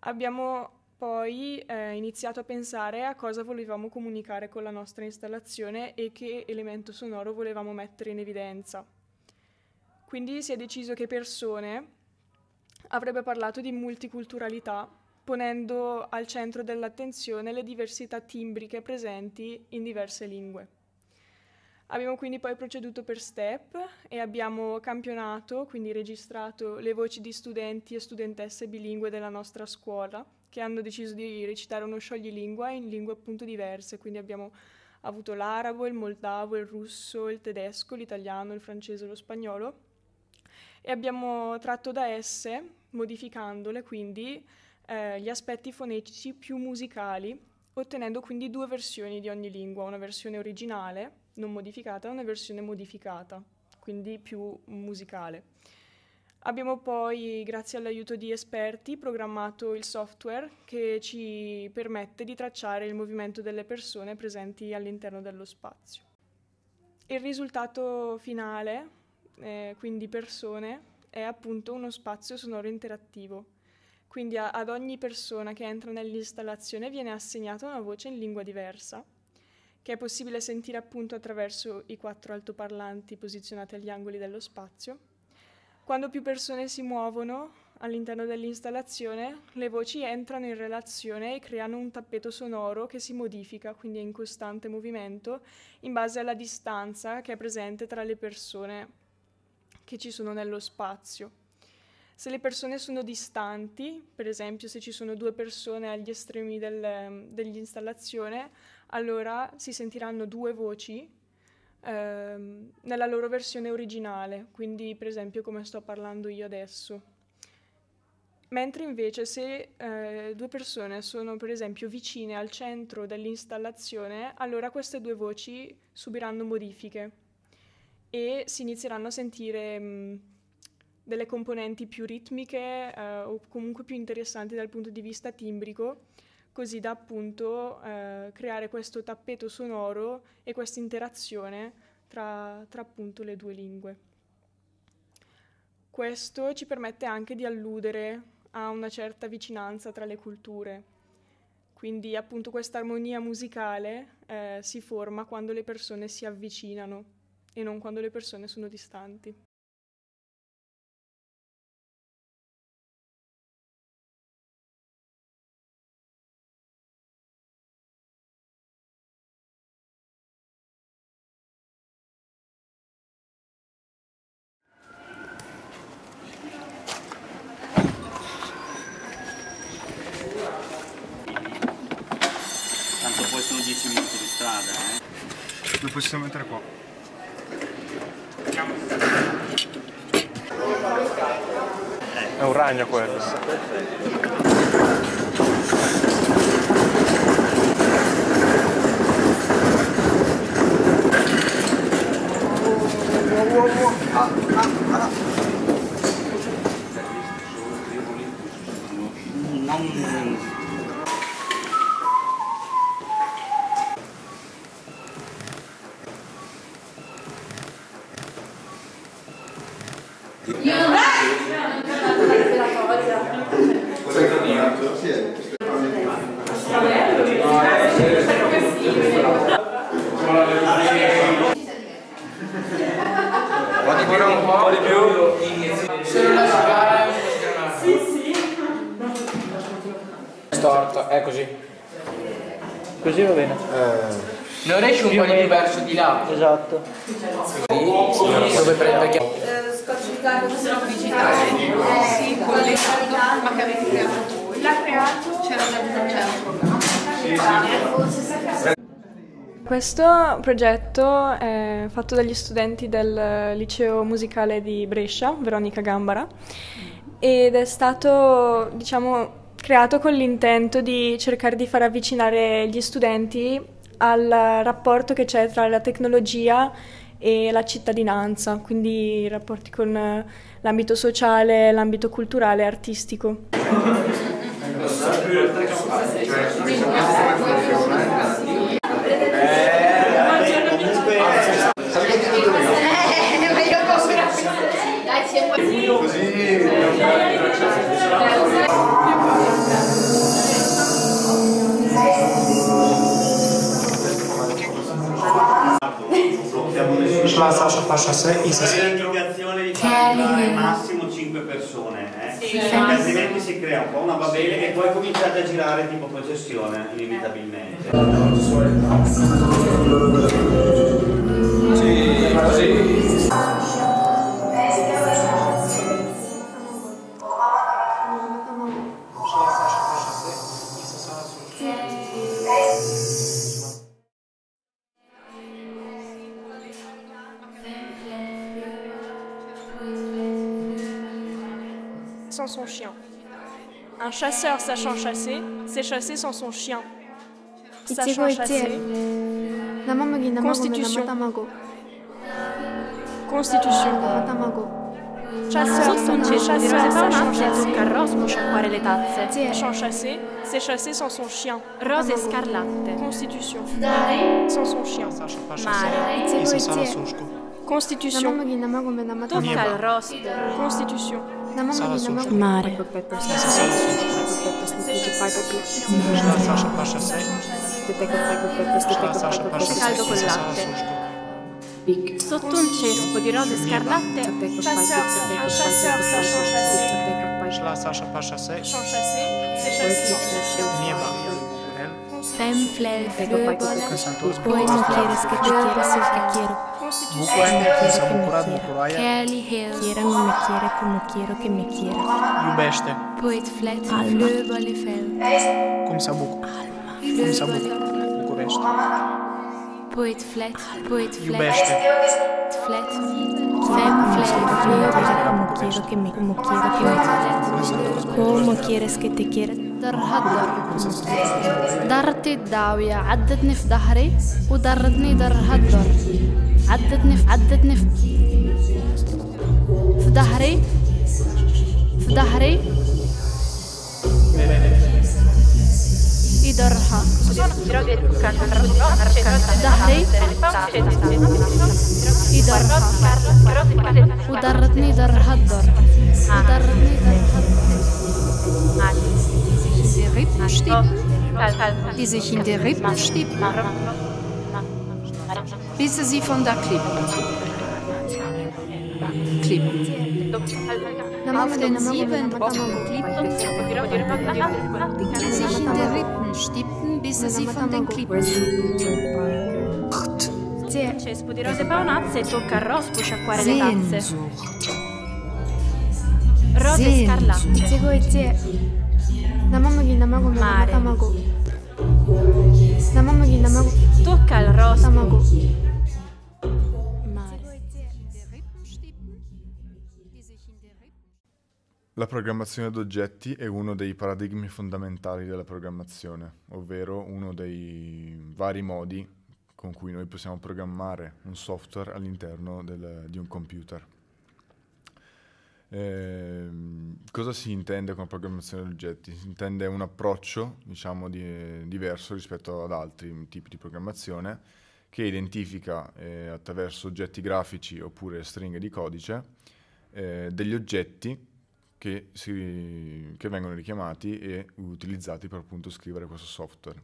Abbiamo poi eh, iniziato a pensare a cosa volevamo comunicare con la nostra installazione e che elemento sonoro volevamo mettere in evidenza. Quindi si è deciso che persone avrebbe parlato di multiculturalità ponendo al centro dell'attenzione le diversità timbriche presenti in diverse lingue. Abbiamo quindi poi proceduto per step e abbiamo campionato, quindi registrato le voci di studenti e studentesse bilingue della nostra scuola che hanno deciso di recitare uno scioglilingua in lingue appunto diverse, quindi abbiamo avuto l'arabo, il moldavo, il russo, il tedesco, l'italiano, il francese, lo spagnolo e abbiamo tratto da esse, modificandole quindi, eh, gli aspetti fonetici più musicali, ottenendo quindi due versioni di ogni lingua, una versione originale, non modificata, e una versione modificata, quindi più musicale. Abbiamo poi, grazie all'aiuto di esperti, programmato il software che ci permette di tracciare il movimento delle persone presenti all'interno dello spazio. Il risultato finale, eh, quindi persone, è appunto uno spazio sonoro interattivo quindi a, ad ogni persona che entra nell'installazione viene assegnata una voce in lingua diversa, che è possibile sentire appunto attraverso i quattro altoparlanti posizionati agli angoli dello spazio. Quando più persone si muovono all'interno dell'installazione, le voci entrano in relazione e creano un tappeto sonoro che si modifica, quindi è in costante movimento, in base alla distanza che è presente tra le persone che ci sono nello spazio se le persone sono distanti, per esempio se ci sono due persone agli estremi del, dell'installazione, allora si sentiranno due voci ehm, nella loro versione originale, quindi per esempio come sto parlando io adesso. Mentre invece se eh, due persone sono per esempio vicine al centro dell'installazione, allora queste due voci subiranno modifiche e si inizieranno a sentire... Mh, mm, delle componenti più ritmiche eh, o comunque più interessanti dal punto di vista timbrico, così da appunto eh, creare questo tappeto sonoro e questa interazione tra, tra appunto le due lingue. Questo ci permette anche di alludere a una certa vicinanza tra le culture, quindi appunto questa armonia musicale eh, si forma quando le persone si avvicinano e non quando le persone sono distanti. 好，好好了。Questo progetto è fatto dagli studenti del liceo musicale di Brescia, Veronica Gambara, ed è stato, diciamo, creato con l'intento di cercare di far avvicinare gli studenti al rapporto che c'è tra la tecnologia e la cittadinanza, quindi i rapporti con l'ambito sociale, l'ambito culturale e artistico. plaza Sasha e Sasha. l'interrogazione di farla è massimo 5 persone, eh? sì, sì. altrimenti si crea un po' una babele e poi cominciate a girare tipo processione inevitabilmente. chasseur sachant chasser c'est chasser sans son chien. Euh, Constitution. Constitution. Chasseur, sachant chasser. sans son chien. Rose Constitution. Sans son chien. Constitution. Sasha Pasha Sotto un cespo di rose scarlatte, Femme, fleur, feu, poème, quiero, scacchiere, sul cacchiero. Quiérame, me quiere como quiero que me quiera. Iubește. Poet flat, calmă. Cum s-a bucur. Alma. Cum s-a bucur. București. Poet flat, poet flat. Iubește. Flat. Como quiero que me como quiero que me como quieres que te quiera در هالدر درتي الداوية عدتني في ظهري ودرتني در هالدر عدتني في عدتني في في ظهري في ظهري يدرها الرحى ظهري ايده ودرتني وضرتني الدر هالضر وضرتني ضر هالضر Diese Hände Rippen bis sie von da Klippe Klippen. Auf den sieben Wochen Klippen, die sich in den Rippen stippten, bis sie von den Klippen Acht. Sehnsucht. Rose scarlatte. Mare. Tocca al rosso. La programmazione ad oggetti è uno dei paradigmi fondamentali della programmazione, ovvero uno dei vari modi con cui noi possiamo programmare un software all'interno del, di un computer. Eh, cosa si intende con programmazione ad oggetti? Si intende un approccio diciamo, di, diverso rispetto ad altri tipi di programmazione che identifica eh, attraverso oggetti grafici oppure stringhe di codice eh, degli oggetti che, si, che vengono richiamati e utilizzati per appunto scrivere questo software.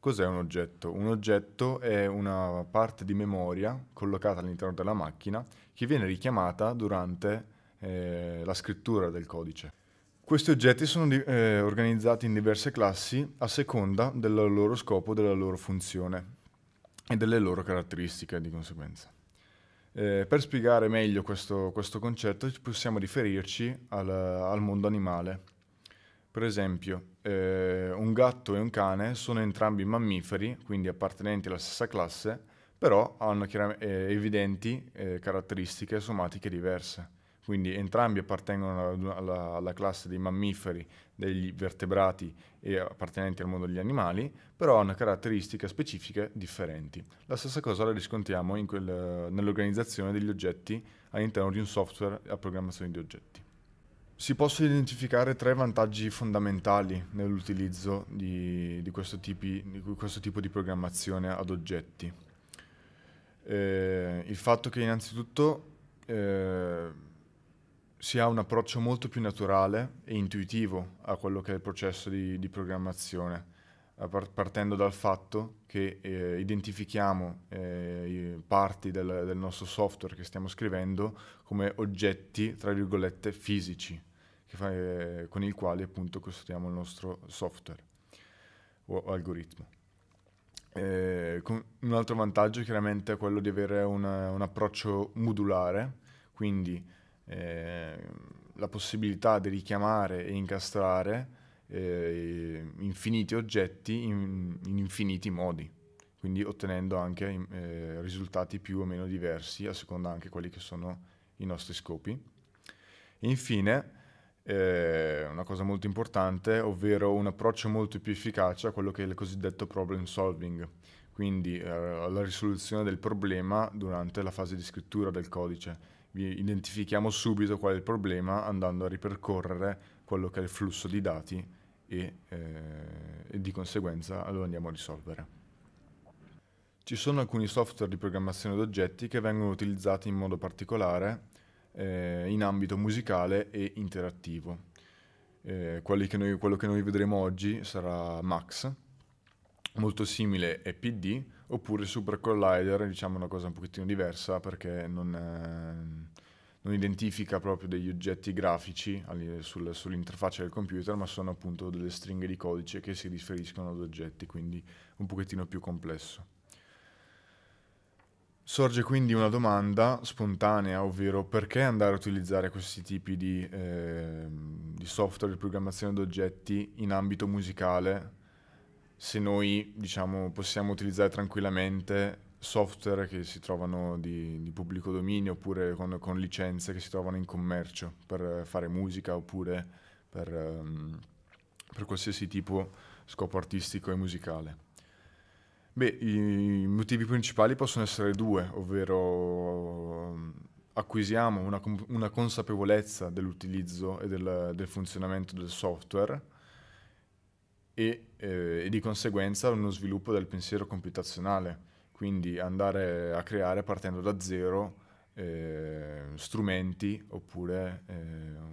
Cos'è un oggetto? Un oggetto è una parte di memoria collocata all'interno della macchina che viene richiamata durante eh, la scrittura del codice. Questi oggetti sono eh, organizzati in diverse classi a seconda del loro scopo, della loro funzione e delle loro caratteristiche di conseguenza. Eh, per spiegare meglio questo, questo, concetto possiamo riferirci al, al mondo animale. Per esempio, eh, un gatto e un cane sono entrambi mammiferi, quindi appartenenti alla stessa classe, però hanno chiar- eh, evidenti eh, caratteristiche somatiche diverse quindi entrambi appartengono alla, alla, classe dei mammiferi, degli vertebrati e appartenenti al mondo degli animali, però hanno caratteristiche specifiche differenti. La stessa cosa la riscontriamo quel, nell'organizzazione degli oggetti all'interno di un software a programmazione di oggetti. Si possono identificare tre vantaggi fondamentali nell'utilizzo di, di, questo, tipi, di questo tipo di programmazione ad oggetti. Eh, il fatto che innanzitutto eh, si ha un approccio molto più naturale e intuitivo a quello che è il processo di, di programmazione, partendo dal fatto che eh, identifichiamo eh, parti del, del, nostro software che stiamo scrivendo come oggetti, tra virgolette, fisici, fa, eh, con i quali appunto costruiamo il nostro software o algoritmo. Eh, con, un altro vantaggio chiaramente è quello di avere una, un approccio modulare, quindi eh, la possibilità di richiamare e incastrare eh, infiniti oggetti in, in, infiniti modi, quindi ottenendo anche ehm, eh, risultati più o meno diversi a seconda anche quelli che sono i nostri scopi. E infine, eh, una cosa molto importante, ovvero un approccio molto più efficace a quello che è il cosiddetto problem solving, quindi eh, alla risoluzione del problema durante la fase di scrittura del codice identifichiamo subito qual è il problema andando a ripercorrere quello che è il flusso di dati e, eh, e di conseguenza lo andiamo a risolvere. Ci sono alcuni software di programmazione d'oggetti che vengono utilizzati in modo particolare eh, in ambito musicale e interattivo. Eh, che noi, quello che noi vedremo oggi sarà Max, molto simile è PD, oppure Super Collider, diciamo una cosa un pochettino diversa perché non, eh, non identifica proprio degli oggetti grafici sul, sull'interfaccia del computer, ma sono appunto delle stringhe di codice che si riferiscono ad oggetti, quindi un pochettino più complesso. Sorge quindi una domanda spontanea, ovvero perché andare a utilizzare questi tipi di, eh, di software di programmazione d'oggetti in ambito musicale se noi diciamo, possiamo utilizzare tranquillamente software che si trovano di, di pubblico dominio oppure con, con, licenze che si trovano in commercio per fare musica oppure per, um, per qualsiasi tipo scopo artistico e musicale. Beh, i motivi principali possono essere due, ovvero ehm, acquisiamo una, una consapevolezza dell'utilizzo e del, del funzionamento del software e eh, e di conseguenza uno sviluppo del pensiero computazionale, quindi andare a creare partendo da zero eh, strumenti oppure eh,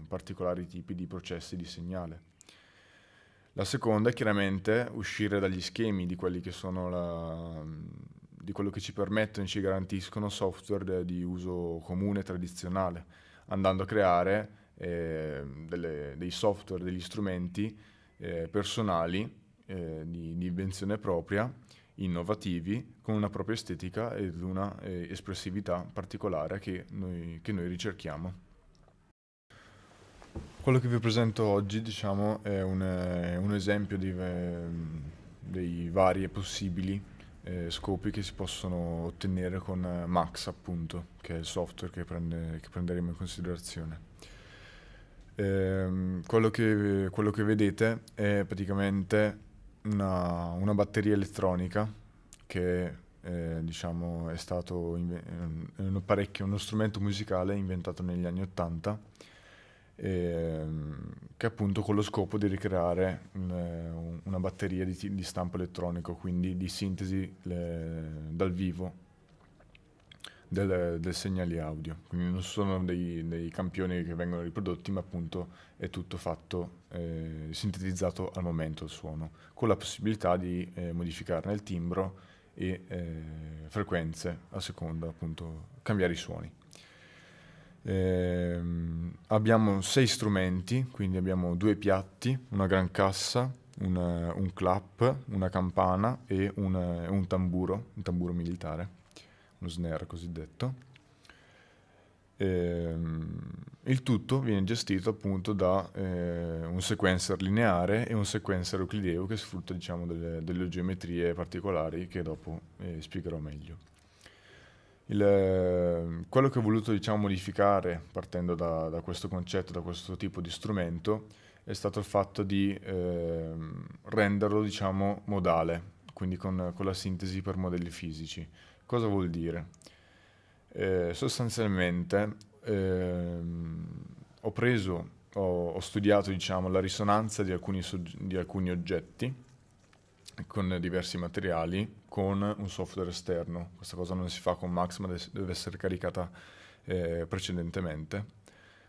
particolari tipi di processi di segnale. La seconda è chiaramente uscire dagli schemi di, la, di quello che ci permettono e ci garantiscono software di uso comune e tradizionale, andando a creare eh, delle, dei software, degli strumenti eh, personali eh, di, di, invenzione propria, innovativi, con una propria estetica ed una eh, espressività particolare che noi, che noi, ricerchiamo. Quello che vi presento oggi diciamo, è un, un esempio di, eh, dei vari e possibili eh, scopi che si possono ottenere con Max, appunto, che è il software che, prende, che prenderemo in considerazione. Eh, quello, che, quello, che, vedete è praticamente una, una batteria elettronica che eh, diciamo, è stato inve- eh, un apparecchio, uno strumento musicale inventato negli anni 80 ehm, che appunto con lo scopo di ricreare mh, eh, una batteria di, di, stampo elettronico, quindi di sintesi le, dal vivo del, del segnale audio, quindi non sono dei, dei, campioni che vengono riprodotti, ma appunto è tutto fatto eh, sintetizzato al momento il suono, con la possibilità di eh, modificarne il timbro e eh, frequenze a seconda, appunto, cambiare i suoni. Ehm, abbiamo sei strumenti, quindi abbiamo due piatti, una gran cassa, una, un clap, una campana e un, un tamburo, un tamburo militare lo snare cosiddetto. E, ehm, il tutto viene gestito appunto da eh, un sequencer lineare e un sequencer euclideo che sfrutta diciamo, delle, delle, geometrie particolari che dopo eh, spiegherò meglio. Il, quello che ho voluto diciamo, modificare partendo da, da, questo concetto, da questo tipo di strumento, è stato il fatto di eh, renderlo diciamo, modale, quindi con, con la sintesi per modelli fisici. Cosa vuol dire? Eh, sostanzialmente ehm, ho preso, ho, ho studiato diciamo, la risonanza di alcuni, sogge- di alcuni oggetti con diversi materiali con un software esterno. Questa cosa non si fa con Max, ma de- deve essere caricata eh, precedentemente.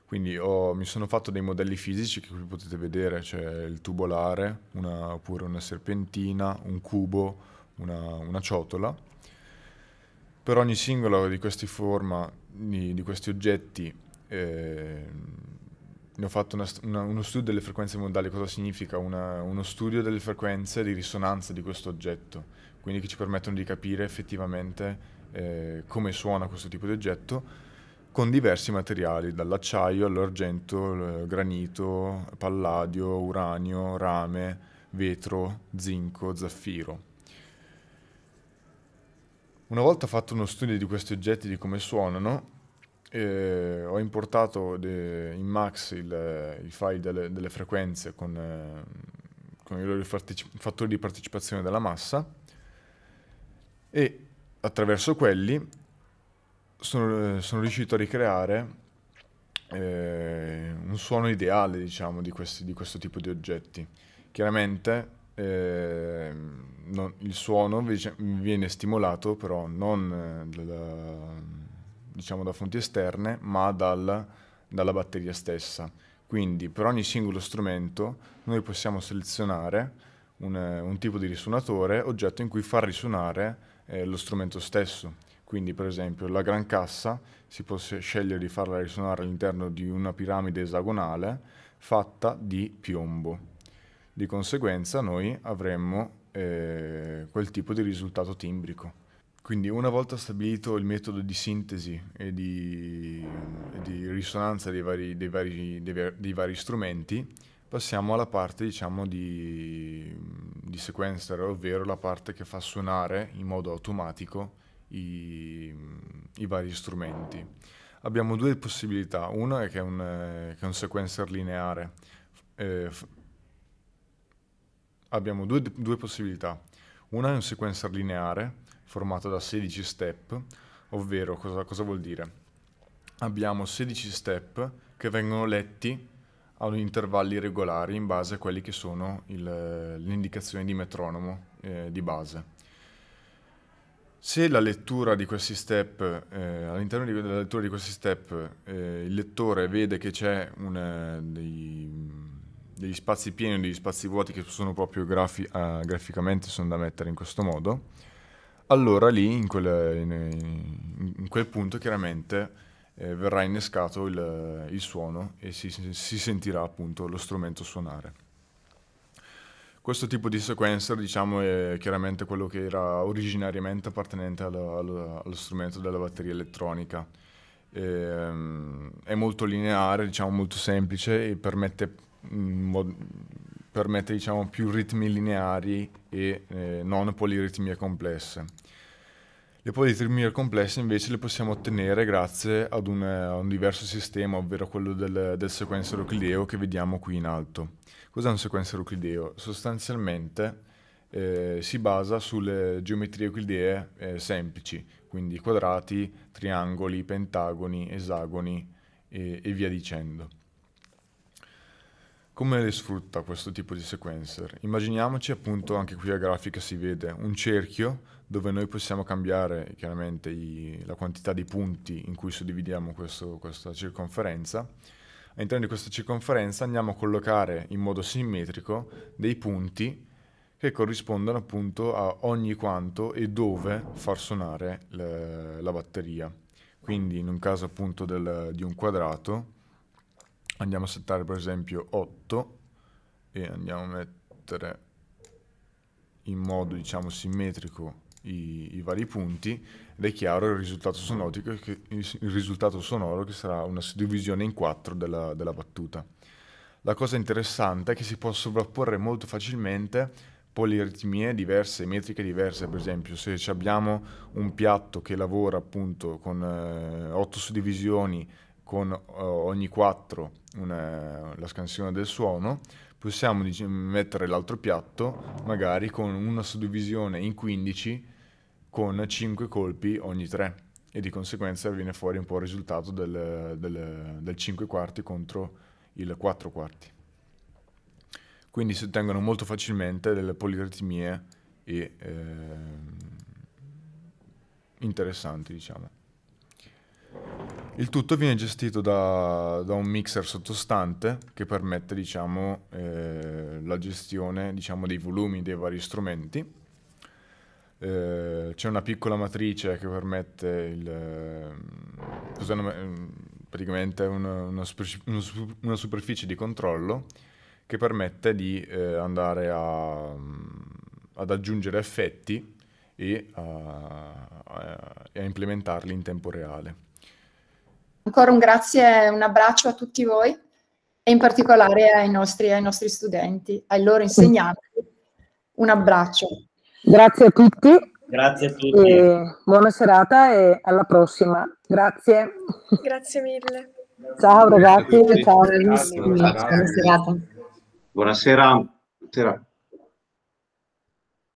Quindi ho, mi sono fatto dei modelli fisici che qui potete vedere, cioè il tubolare, una, oppure una serpentina, un cubo, una, una ciotola per ogni singolo di questi forma, di, di questi oggetti, eh, ne ho fatto una, una, uno studio delle frequenze modali, cosa significa? Una, uno studio delle frequenze di risonanza di questo oggetto, quindi che ci permettono di capire effettivamente eh, come suona questo tipo di oggetto con diversi materiali, dall'acciaio all'argento, granito, palladio, uranio, rame, vetro, zinco, zaffiro. Una volta fatto uno studio di questi oggetti, di come suonano, eh, ho importato de, in Max il, eh, il file delle, delle frequenze con, eh, con i loro parteci- fattori di partecipazione della massa e attraverso quelli sono, eh, sono riuscito a ricreare eh, un suono ideale diciamo, di, questi, di questo tipo di oggetti. Chiaramente eh, non, il suono invece viene stimolato però non eh, da, diciamo da fonti esterne ma dal, dalla batteria stessa. Quindi per ogni singolo strumento noi possiamo selezionare un, un tipo di risuonatore, oggetto in cui far risuonare eh, lo strumento stesso. Quindi per esempio la gran cassa si può scegliere di farla risuonare all'interno di una piramide esagonale fatta di piombo. Di conseguenza noi avremmo eh, quel tipo di risultato timbrico. Quindi una volta stabilito il metodo di sintesi e di, e di risonanza dei vari, dei, vari, dei, dei vari, strumenti, passiamo alla parte diciamo, di, di sequencer, ovvero la parte che fa suonare in modo automatico i, i vari strumenti. Abbiamo due possibilità, una è che è un, eh, che è un sequencer lineare, eh, abbiamo due, due possibilità. Una è un sequencer lineare formato da 16 step, ovvero cosa, cosa vuol dire? Abbiamo 16 step che vengono letti ad intervalli regolari in base a quelle che sono il, le indicazioni di metronomo eh, di base. Se la lettura di questi step, eh, all'interno di, della lettura di questi step, eh, il lettore vede che c'è un, eh, dei, degli spazi pieni o degli spazi vuoti che sono proprio grafi- uh, graficamente sono da mettere in questo modo, allora lì in quel, in, in quel punto chiaramente eh, verrà innescato il, il suono e si, si, sentirà appunto lo strumento suonare. Questo tipo di sequencer diciamo, è chiaramente quello che era originariamente appartenente allo, allo, allo strumento della batteria elettronica. E, um, è molto lineare, diciamo, molto semplice e permette Mm, mod- permette diciamo, più ritmi lineari e eh, non poliritmie complesse. Le poliritmie complesse invece le possiamo ottenere grazie ad un, a eh, un diverso sistema, ovvero quello del, del sequenza euclideo che vediamo qui in alto. Cos'è un sequencer euclideo? Sostanzialmente eh, si basa sulle geometrie euclidee eh, semplici, quindi quadrati, triangoli, pentagoni, esagoni e, e via dicendo. Come le sfrutta questo tipo di sequencer? Immaginiamoci appunto, anche qui la grafica si vede, un cerchio dove noi possiamo cambiare chiaramente i, la quantità di punti in cui suddividiamo questo, questa circonferenza. All'interno di questa circonferenza andiamo a collocare in modo simmetrico dei punti che corrispondono appunto a ogni quanto e dove far suonare le, la batteria. Quindi in un caso appunto del, di un quadrato andiamo a settare per esempio 8 e andiamo a mettere in modo diciamo simmetrico i, i vari punti ed è chiaro il risultato, che, il risultato sonoro che, sarà una suddivisione in 4 della, della battuta. La cosa interessante è che si può sovrapporre molto facilmente poliritmie diverse, metriche diverse, per esempio se abbiamo un piatto che lavora appunto con eh, 8 suddivisioni con eh, ogni 4 una, la scansione del suono, possiamo dic- mettere l'altro piatto magari con una suddivisione in 15 con 5 colpi ogni 3 e di conseguenza viene fuori un po' il risultato del, del, del 5 quarti contro il 4 quarti. Quindi si ottengono molto facilmente delle poliritmie e, eh, interessanti, diciamo. Il tutto viene gestito da, da, un mixer sottostante che permette diciamo, eh, la gestione diciamo, dei volumi dei vari strumenti. Eh, c'è una piccola matrice che permette il, eh, mm, praticamente una, una, una, superficie di controllo che permette di eh, andare a, mm, ad aggiungere effetti e a, a, a implementarli in tempo reale. Ancora un grazie e un abbraccio a tutti voi e in particolare ai nostri, ai nostri studenti, ai loro insegnanti. Un abbraccio. Grazie a tutti. Grazie a tutti. E buona serata e alla prossima. Grazie. Grazie mille. Ciao ragazzi, ciao. Buonasera. Buonasera. Buonasera.